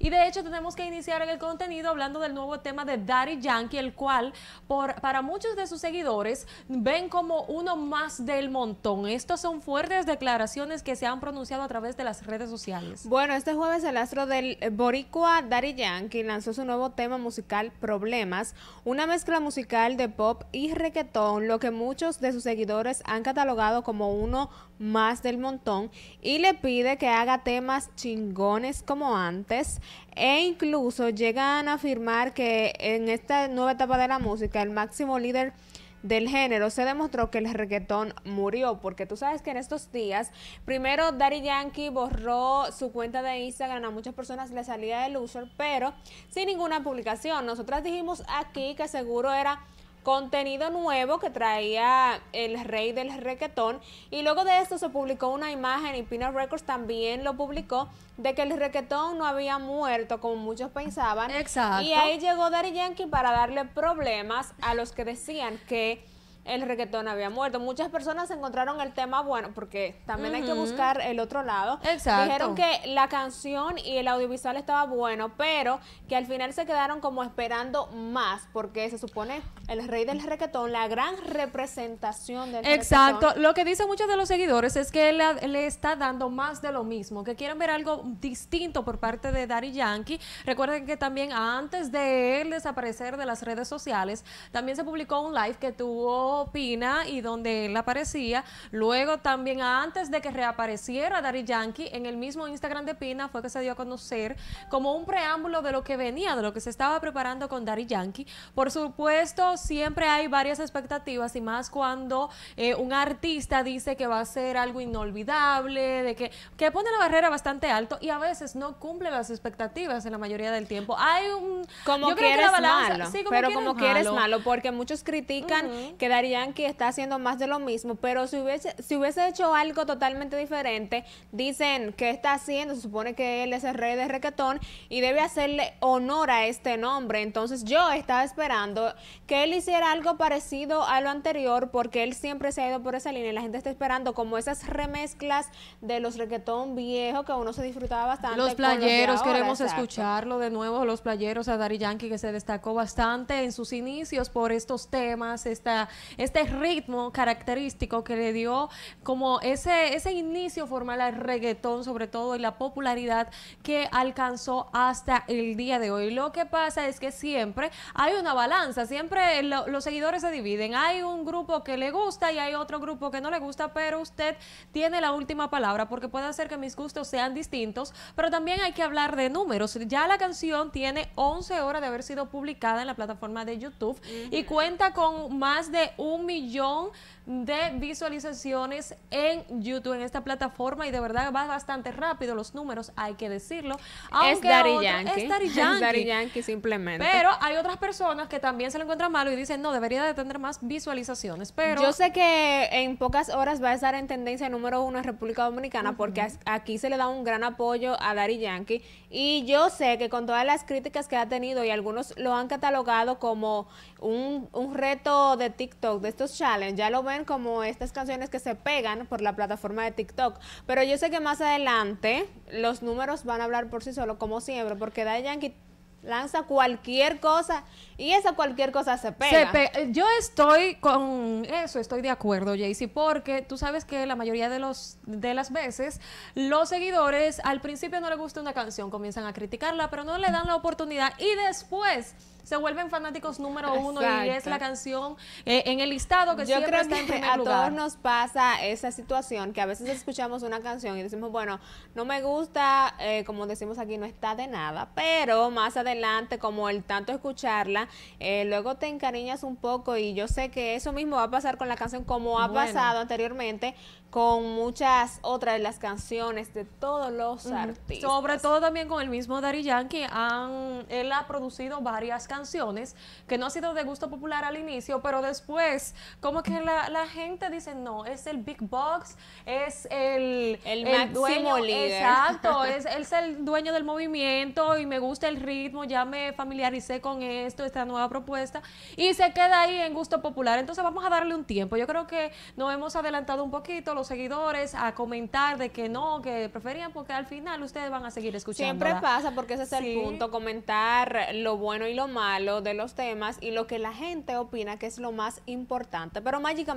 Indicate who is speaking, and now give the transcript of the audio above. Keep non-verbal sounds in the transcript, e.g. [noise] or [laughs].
Speaker 1: Y de hecho tenemos que iniciar el contenido hablando del nuevo tema de Daddy Yankee, el cual por, para muchos de sus seguidores ven como uno más del montón. Estas son fuertes declaraciones que se han pronunciado a través de las redes sociales. Bueno, este jueves el astro del
Speaker 2: boricua Daddy Yankee lanzó su nuevo tema musical Problemas, una mezcla musical de pop y reggaetón, lo que muchos de sus seguidores han catalogado como uno más del montón y le pide que haga temas chingones como antes. E incluso llegan a afirmar que en esta nueva etapa de la música, el máximo líder del género, se demostró que el reggaetón murió, porque tú sabes que en estos días, primero Daddy Yankee borró su cuenta de Instagram, a muchas personas le salía del user, pero sin ninguna publicación. Nosotras dijimos aquí que seguro era contenido nuevo que traía el rey del requetón y luego de esto se publicó una imagen y Pina Records también lo publicó de que el requetón no había muerto como muchos pensaban. Y ahí llegó Daddy Yankee para darle problemas a los que decían que el reggaetón había muerto. Muchas personas encontraron el tema bueno, porque también hay que buscar el otro lado. Exacto. Dijeron que la canción y el audiovisual estaba bueno, pero que al final se quedaron como esperando más, porque se supone el
Speaker 1: rey del reggaetón, la gran representación del Exacto. Lo que dicen muchos de los seguidores es que él le está dando más de lo mismo, que quieren ver algo distinto por parte de Daddy Yankee. Recuerden que también antes de él desaparecer de las redes sociales, también se publicó un live que tuvo Pina y donde él aparecía. Luego también antes de que reapareciera Dari Yankee, en el mismo Instagram de Pina fue que se dio a conocer como un preámbulo de lo que venía, de lo que se estaba preparando con Dari Yankee. Por supuesto, siempre hay varias expectativas y más cuando eh, un artista dice que va a ser algo inolvidable, de que, que pone la barrera bastante alto y a veces no cumple las expectativas en la mayoría del tiempo. Hay un... Como que eres malo, pero como malo, porque
Speaker 2: muchos critican que Daddy Yankee está haciendo más de lo mismo, pero si hubiese, si hubiese hecho algo totalmente diferente, dicen que está haciendo, se supone que él es el rey de reggaetón y debe hacerle honor a este nombre. Entonces yo estaba esperando que él hiciera algo parecido a lo anterior porque él siempre se ha ido por esa línea la gente está esperando como esas remezclas de los reggaetón viejos que uno se disfrutaba bastante. Los playeros, queremos
Speaker 1: escucharlo de nuevo, los playeros a Daddy Yankee que se destacó bastante en sus inicios por estos temas, esta este ritmo característico que le dio como ese, ese inicio formal al reggaetón, sobre todo, y la popularidad que alcanzó hasta el día de hoy. Lo que pasa es que siempre hay una balanza, siempre los seguidores se dividen. Hay un grupo que le gusta y hay otro grupo que no le gusta, pero usted tiene la última palabra porque puede hacer que mis gustos sean distintos, pero también hay que hablar de números. Ya la canción tiene 11 horas de haber sido publicada en la plataforma de YouTube y cuenta con más de un millón de visualizaciones en YouTube, en esta plataforma, y de verdad va bastante rápido los números, hay que decirlo. Aunque [laughs] es Daddy Yankee. Es Yankee.
Speaker 2: simplemente. Pero hay
Speaker 1: otras personas que también se lo encuentran malo y dicen, no, debería de tener más visualizaciones, pero... Yo sé que en pocas horas va a estar en tendencia número
Speaker 2: uno en República Dominicana porque aquí se le da un gran apoyo a Daddy Yankee y yo sé que con todas las críticas que ha tenido y algunos lo han catalogado como un, un reto de TikTok, de estos challenges, ya lo ven como estas canciones que se pegan por la plataforma de TikTok. Pero yo sé que más adelante los números van a hablar por sí solo como siempre,
Speaker 1: porque Da Yankee lanza cualquier cosa y esa cualquier cosa se pega. Yo estoy con eso, estoy de acuerdo, Jaycee, porque tú sabes que la mayoría de, los, de las veces los seguidores al principio no les gusta una canción, comienzan a criticarla, pero no le dan la oportunidad y después se vuelven fanáticos número uno y es la canción eh, en el listado que Yo siempre creo está que en primer a todos nos
Speaker 2: pasa esa situación que a veces escuchamos una canción y decimos, bueno, no me gusta, eh, como decimos aquí, no está de nada, pero más adelante adelante, como el tanto escucharla, eh, luego te encariñas un poco y yo sé que eso mismo va a pasar con la canción como ha pasado anteriormente con
Speaker 1: muchas otras de las canciones de todos los artistas. Sobre todo también con el mismo Dari Yankee, han, él ha producido varias canciones que no ha sido de gusto popular al inicio, pero después como que la, gente dice, no, es el Big Box, es el, el, Exacto, [laughs] es, es el dueño del movimiento y me gusta el ritmo ya me familiaricé con esto, esta nueva propuesta, y se queda ahí en gusto popular. Entonces vamos a darle un tiempo. Yo creo que nos hemos adelantado un poquito los seguidores a comentar de que no, que preferían, porque al final ustedes van a seguir escuchando. Siempre pasa, porque ese es el punto,
Speaker 2: comentar lo bueno y lo malo de los temas y lo que la gente opina que es lo más importante. Pero mágicamente